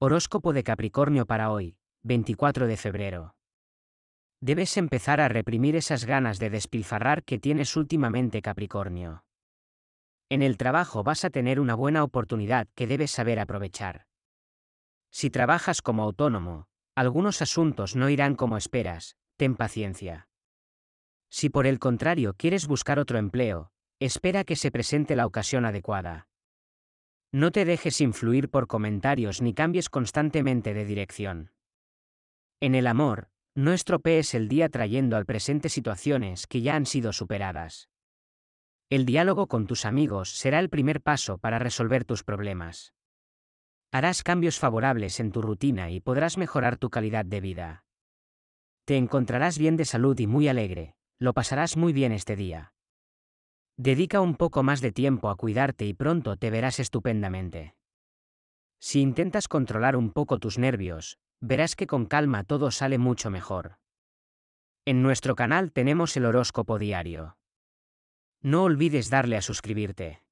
Horóscopo de Capricornio para hoy, 24 de febrero. Debes empezar a reprimir esas ganas de despilfarrar que tienes últimamente Capricornio. En el trabajo vas a tener una buena oportunidad que debes saber aprovechar. Si trabajas como autónomo, algunos asuntos no irán como esperas, ten paciencia. Si por el contrario quieres buscar otro empleo, espera que se presente la ocasión adecuada. No te dejes influir por comentarios ni cambies constantemente de dirección. En el amor, no estropees el día trayendo al presente situaciones que ya han sido superadas. El diálogo con tus amigos será el primer paso para resolver tus problemas. Harás cambios favorables en tu rutina y podrás mejorar tu calidad de vida. Te encontrarás bien de salud y muy alegre, lo pasarás muy bien este día. Dedica un poco más de tiempo a cuidarte y pronto te verás estupendamente. Si intentas controlar un poco tus nervios, verás que con calma todo sale mucho mejor. En nuestro canal tenemos el horóscopo diario. No olvides darle a suscribirte.